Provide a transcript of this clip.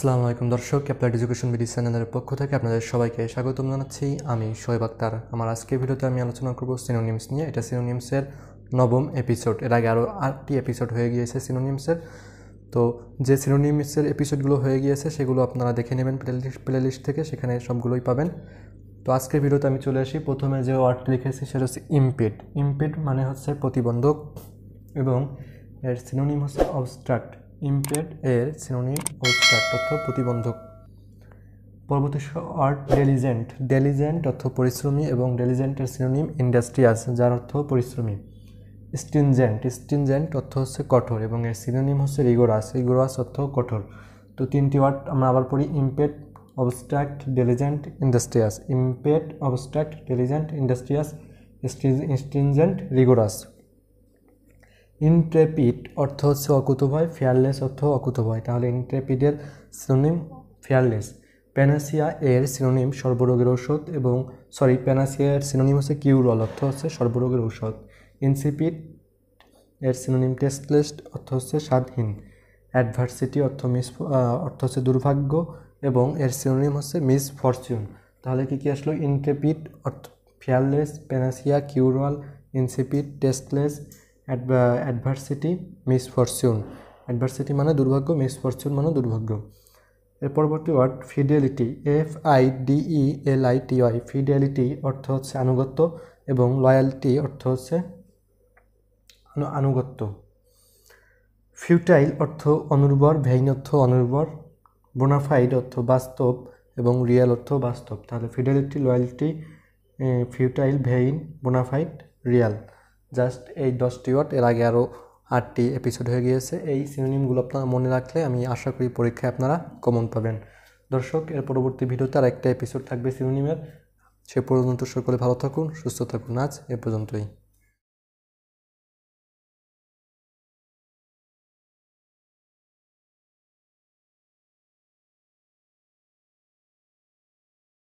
আসসালামু আলাইকুম দর্শক অ্যাপ্লাইড এডুকেশন বিডি চ্যানেলের পক্ষ থেকে আপনাদের সবাইকে স্বাগতম জানাচ্ছি আমি শোয়েব আক্তার আমার আজকের ভিডিওতে আমি আলোচনা করব সিনোনিমস নিয়ে এটা সিনোনিমসের নবম এপিসোড এর আগে আরও আটটি এপিসোড হয়ে গিয়েছে সিনোনিমসের তো যে সিনোনিমসের এপিসোডগুলো হয়ে গিয়েছে সেগুলো আপনারা দেখে নেবেন প্লে লিস্ট থেকে সেখানে সবগুলোই পাবেন তো আজকের ভিডিওতে আমি চলে আসি প্রথমে যে ওয়ার্ডটি লিখেছি সেটা হচ্ছে ইম্পিড ইমপিড মানে হচ্ছে প্রতিবন্ধক এবং এর সিনোনিম হচ্ছে অবস্ট্রাক্ট ইমপেড এর সিনোনিম ও অর্থ প্রতিবন্ধক পরবর্তী আর্ট ডেলিজেন্ট ডেলিজেন্ট অর্থ পরিশ্রমী এবং ডেলিজেন্টের সিনোনিম ইন্ডাস্ট্রিয়াস যার অর্থ পরিশ্রমী স্টিনজেন্ট স্টিনজেন্ট অর্থ হচ্ছে কঠোর এবং এর সিনোনিম হচ্ছে রিগোরাস রিগোরাস অর্থ কঠোর তো তিনটি ওয়ার্ড আমরা আবার পড়ি impede obstruct diligent industrious impede obstruct diligent industrious stringent rigorous intrepid অর্থ হচ্ছে অকুতভয় ফেয়ারলেস অর্থ ভয় তাহলে ইন্ট্রেপিডের সিনোনিম ফেয়ারলেস প্যানাসিয়া এর সিনোনিম সর্বরোগের ঔষধ এবং সরি প্যানাসিয়া এর সিনোনিম হচ্ছে কিউরল অর্থ হচ্ছে সর্বরোগের ঔষধ ইনসিপিড এর সিনোনিম টেস্টলেস অর্থ হচ্ছে স্বাদহীন অ্যাডভার্সিটি অর্থ মিস অর্থ হচ্ছে দুর্ভাগ্য এবং এর সিনোনিম হচ্ছে মিস ফরচুন তাহলে কী কী আসলো ইনট্রেপিড অর্থ fearless panacea cure all insipid tasteless adversity misfortune adversity মানে দুর্ভাগ্য মিসফরচুন মানে দুর্ভাগ্য এর পরবর্তী word fidelity F I D E L I T Y fidelity অর্থ হচ্ছে আনুগত্য এবং লয়ালটি অর্থ হচ্ছে আনুগত্য ফিউটাইল অর্থ অনুর্বর ভেইন অর্থ অনুর্বর বোনাফাইড অর্থ বাস্তব এবং রিয়েল অর্থ বাস্তব তাহলে fidelity loyalty futile vain bona fide real just এই দশটি ওয়ার্ড এর আগে আরও আটটি এপিসোড হয়ে গিয়েছে এই সিনোনিমগুলো আপনারা মনে রাখলে আমি আশা করি পরীক্ষায় আপনারা কমন পাবেন দর্শক এর পরবর্তী ভিডিওতে আর একটা এপিসোড থাকবে সিনোনিমের সে পর্যন্ত সকলে ভালো থাকুন সুস্থ থাকুন আজ এ পর্যন্তই